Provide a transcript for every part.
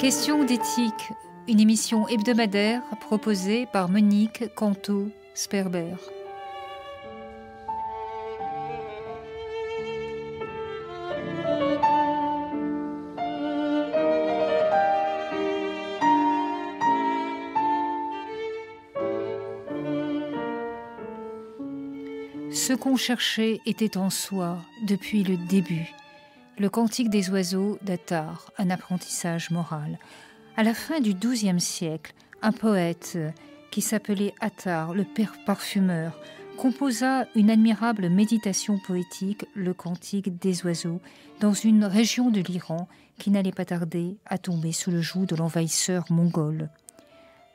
Question d'éthique, une émission hebdomadaire proposée par Monique Canto Sperber. Ce qu'on cherchait était en soi depuis le début le Cantique des oiseaux d'Attar, un apprentissage moral. À la fin du XIIe siècle, un poète euh, qui s'appelait Attar, le père parfumeur, composa une admirable méditation poétique, le Cantique des oiseaux, dans une région de l'Iran qui n'allait pas tarder à tomber sous le joug de l'envahisseur mongol.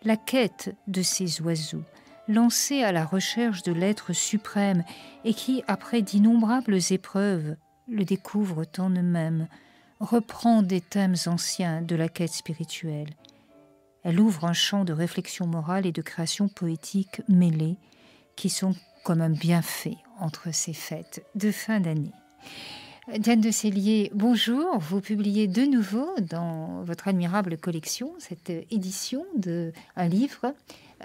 La quête de ces oiseaux, lancée à la recherche de l'être suprême et qui, après d'innombrables épreuves, le découvrent en eux-mêmes, reprend des thèmes anciens de la quête spirituelle. Elle ouvre un champ de réflexion morale et de création poétique mêlée qui sont comme un bienfait entre ces fêtes de fin d'année. Diane de Sellier, bonjour. Vous publiez de nouveau dans votre admirable collection cette édition d'un livre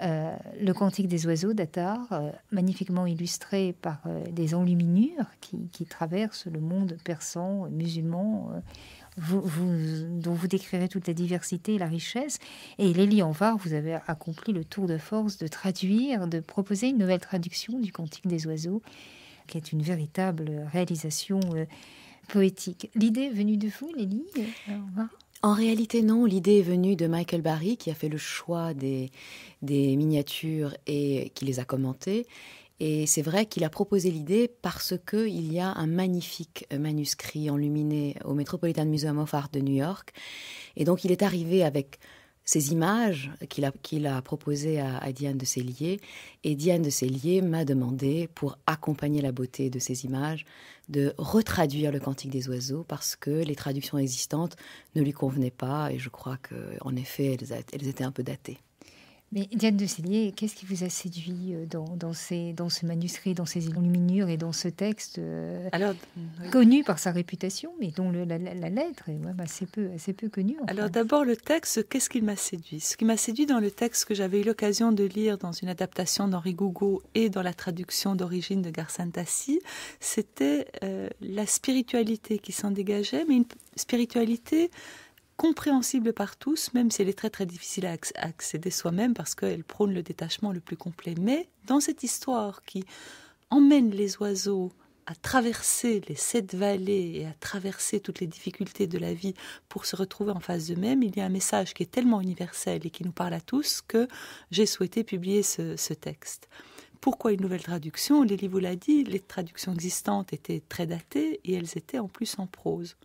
euh, le Cantique des oiseaux d'Attar, euh, magnifiquement illustré par euh, des enluminures qui, traversent le monde persan, musulman, dont vous décrirez toute la diversité et la richesse. Et Lélie Anvar, vous avez accompli le tour de force de traduire, de proposer une nouvelle traduction du Cantique des oiseaux, qui est une véritable réalisation poétique. L'idée venue de vous, Lélie en réalité, non. L'idée est venue de Michael Barry, qui a fait le choix des, miniatures et qui les a commentées. Et c'est vrai qu'il a proposé l'idée parce qu'il y a un magnifique euh, manuscrit enluminé au Metropolitan Museum of Art de New York. Et donc, il est arrivé avec ces images qu'il a, proposées à, Diane de Cellier. Et Diane de Cellier m'a demandé, pour accompagner la beauté de ces images, de retraduire le Cantique des oiseaux parce que les traductions existantes ne lui convenaient pas. Et je crois qu'en effet, elles étaient un peu datées. Mais Diane de Célier, qu'est-ce qui vous a séduit euh, dans, ce manuscrit, dans ces illuminures et dans ce texte euh, connu par sa réputation, mais dont la, lettre est assez, peu, connue Alors d'abord le texte, qu'est-ce qui m'a séduit Ce qui m'a séduit dans le texte que j'avais eu l'occasion de lire dans une adaptation d'Henri Gougaud et dans la traduction d'origine de Garcin Tassi, c'était euh, la spiritualité qui s'en dégageait, mais une spiritualité compréhensible par tous, même si elle est très très difficile à accéder soi-même parce qu'elle prône le détachement le plus complet. Mais dans cette histoire qui emmène les oiseaux à traverser les sept vallées et à traverser toutes les difficultés de la vie pour se retrouver en face d'eux-mêmes, il y a un message qui est tellement universel et qui nous parle à tous que j'ai souhaité publier ce, ce, texte. Pourquoi une nouvelle traduction Lélie vous l'a dit, les traductions existantes étaient très datées et elles étaient en plus en prose.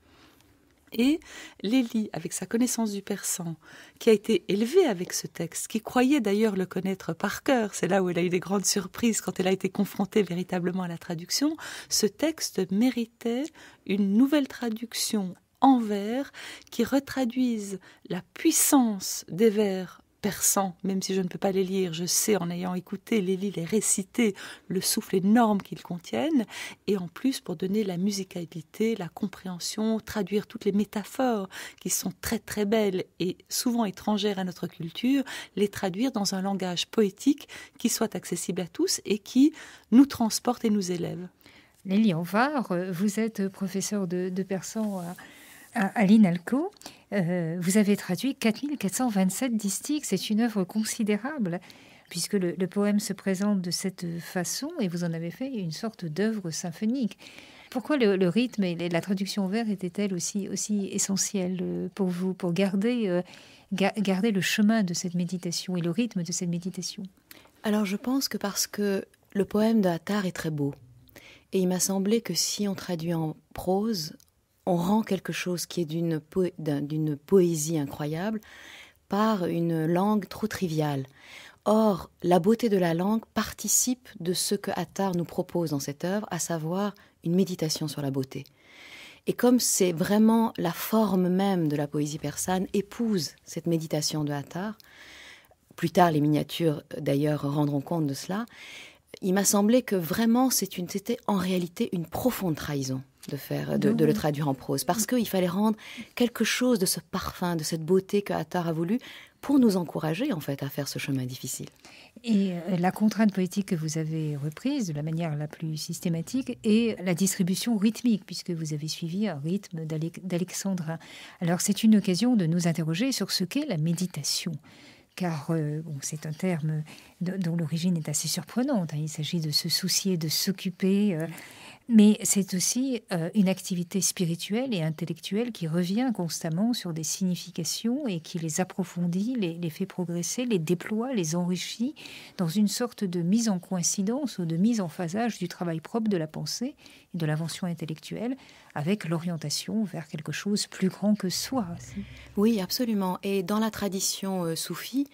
Et Lélie, avec sa connaissance du persan, qui a été élevée avec ce texte, qui croyait d'ailleurs le connaître par cœur, c'est là où elle a eu des grandes surprises quand elle a été confrontée véritablement à la traduction, ce texte méritait une nouvelle traduction en vers qui retraduise la puissance des vers Persan, même si je ne peux pas les lire, je sais en ayant écouté Lélie les réciter, le souffle énorme qu'ils contiennent, et en plus pour donner la musicalité, la compréhension, traduire toutes les métaphores qui sont très très belles et souvent étrangères à notre culture, les traduire dans un langage poétique qui soit accessible à tous et qui nous transporte et nous élève. Lélie Anvar, euh, vous êtes professeur de, de persan à Aline alco euh, vous avez traduit 4427 distiques. C'est une œuvre considérable, puisque le, poème se présente de cette façon et vous en avez fait une sorte d'œuvre symphonique. Pourquoi le, rythme et la traduction vers étaient-elles aussi, aussi essentielles pour vous, pour garder, euh, garder le chemin de cette méditation et le rythme de cette méditation Alors je pense que parce que le poème de est très beau. Et il m'a semblé que si on traduit en prose, on rend quelque chose qui est d'une poésie incroyable par une langue trop triviale. Or, la beauté de la langue participe de ce que Attar nous propose dans cette œuvre, à savoir une méditation sur la beauté. Et comme c'est vraiment la forme même de la poésie persane épouse cette méditation de Attar, plus tard les miniatures d'ailleurs rendront compte de cela, il m'a semblé que vraiment c'était en réalité une profonde trahison de faire, de, le mhm. traduire en prose, parce mhm. qu'il fallait rendre quelque chose de ce parfum, de cette beauté que Attar a voulu pour nous encourager en fait à faire ce chemin difficile. Et euh, la contrainte poétique que vous avez reprise de la manière la plus systématique est la distribution rythmique, puisque vous avez suivi un rythme d'alexandre Alors c'est une occasion de nous interroger sur ce qu'est la méditation car euh, c'est un terme dont l'origine est assez surprenante. Hein. Il s'agit de se soucier, de s'occuper. Euh, mais c'est aussi euh, une activité spirituelle et intellectuelle qui revient constamment sur des significations et qui les approfondit, les, fait progresser, les déploie, les enrichit dans une sorte de mise en coïncidence ou de mise en phasage du travail propre de la pensée et de l'invention intellectuelle avec l'orientation vers quelque chose plus grand que soi. Oui, absolument. Et dans la tradition euh, soufie,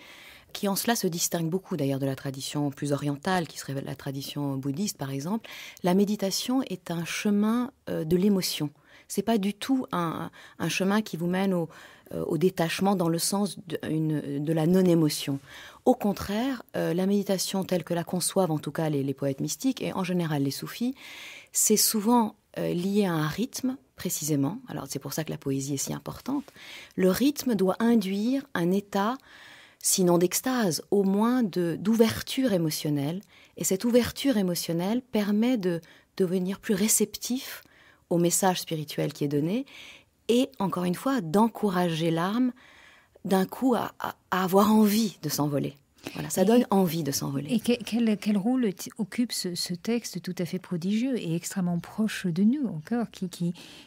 qui en cela se distingue beaucoup d'ailleurs de la tradition plus orientale, qui serait la tradition bouddhiste par exemple, la méditation est un chemin euh, de l'émotion. C'est pas du tout un, chemin qui vous mène euh, au, détachement dans le sens de, de la non-émotion. Au contraire, euh, la méditation telle que la conçoivent en tout cas les, poètes mystiques et en général les soufis, c'est souvent lié à un rythme précisément. Alors c'est pour ça que la poésie est si importante. Le rythme doit induire un état sinon d'extase, au moins d'ouverture émotionnelle. Et cette ouverture émotionnelle permet de devenir plus réceptif au message spirituel qui est donné et, encore une fois, d'encourager l'âme d'un coup à avoir envie de s'envoler ça donne envie de s'envoler. Et quel, rôle occupe ce, texte tout à fait prodigieux et extrêmement proche de nous encore, qui,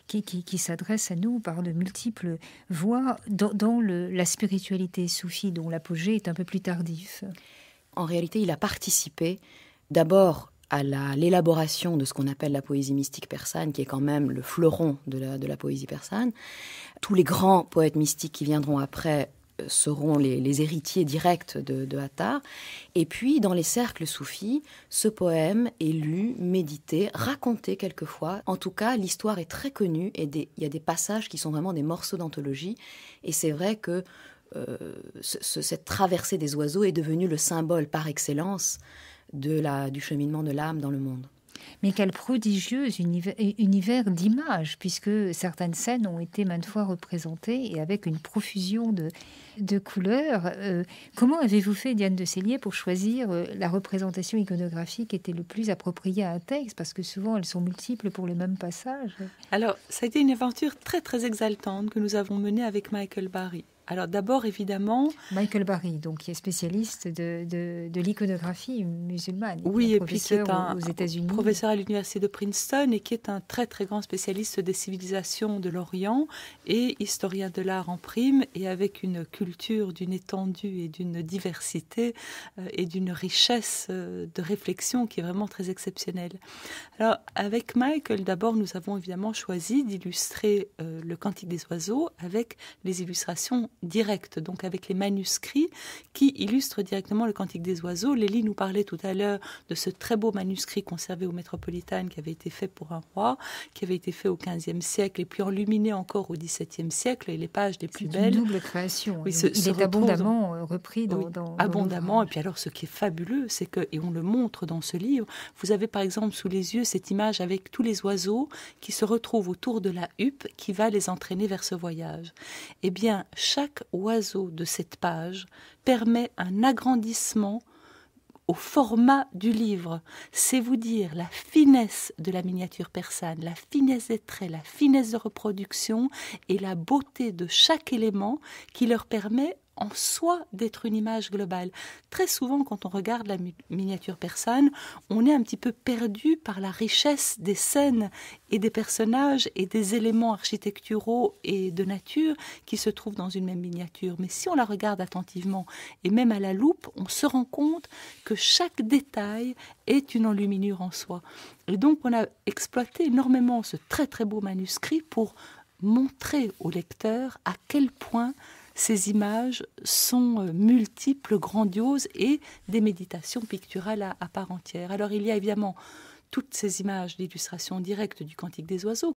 qui, qui, s'adresse à nous par de multiples voies dans, la spiritualité soufie dont l'apogée est un peu plus tardif En réalité, il a participé d'abord à l'élaboration de ce qu'on appelle la poésie mystique persane, qui est quand même le fleuron de de la poésie persane. Tous les grands poètes mystiques qui viendront après seront les, héritiers directs de, de, Et puis, dans les cercles soufis, ce poème est lu, médité, raconté quelquefois. En tout cas, l'histoire est très connue et il y a des passages qui sont vraiment des morceaux d'anthologie. Et c'est vrai que euh, cette traversée des oiseaux est devenue le symbole par excellence de la, du cheminement de l'âme dans le monde mais quel prodigieux univers, d'images, puisque certaines scènes ont été maintes fois représentées et avec une profusion de, couleurs. Euh, comment avez-vous fait, Diane de Cellier, pour choisir euh, la représentation iconographique qui était le plus appropriée à un texte Parce que souvent, elles sont multiples pour le même passage. Alors, ça a été une aventure très, très exaltante que nous avons menée avec Michael Barry. Alors d'abord, évidemment... Michael Barry, donc, qui est spécialiste de, l'iconographie musulmane. Oui, et puis c'est un professeur à l'université de Princeton et qui est un très très grand spécialiste des civilisations de l'Orient et historien de l'art en prime et avec une culture d'une étendue et d'une diversité euh, et d'une richesse euh, de réflexion qui est vraiment très exceptionnelle. Alors avec Michael, d'abord, nous avons évidemment choisi d'illustrer euh, le Cantique des oiseaux avec les illustrations directe, donc avec les manuscrits qui illustrent directement le Cantique des oiseaux. Lélie nous parlait tout à l'heure de ce très beau manuscrit conservé au Métropolitain qui avait été fait pour un roi, qui avait été fait au XVe siècle et puis enluminé encore au XVIIe siècle, et les pages les plus belles. Une double création. il est abondamment euh, repris dans, abondamment. et puis alors, ce qui est fabuleux, c'est que et on le montre dans ce livre. Vous avez par exemple sous les yeux cette image avec tous les oiseaux qui se retrouvent autour de la huppe qui va les entraîner vers ce voyage. Eh bien, chaque chaque oiseau de cette page permet un agrandissement au format du livre. C'est vous dire la finesse de la miniature persane, la finesse des traits, la finesse de reproduction et la beauté de chaque élément qui leur permet en soi d'être une image globale. Très souvent, quand on regarde la miniature persane, on est un petit peu perdu par la richesse des scènes et des personnages et des éléments architecturaux et de nature qui se trouvent dans une même miniature. Mais si on la regarde attentivement et même à la loupe, on se rend compte que chaque détail est une enluminure en soi. Et donc, on a exploité énormément ce très très beau manuscrit pour montrer au lecteur à quel point ces images sont euh, multiples, grandioses et des méditations picturales à, part entière. Alors il y a évidemment toutes ces images d'illustration directe du Cantique des oiseaux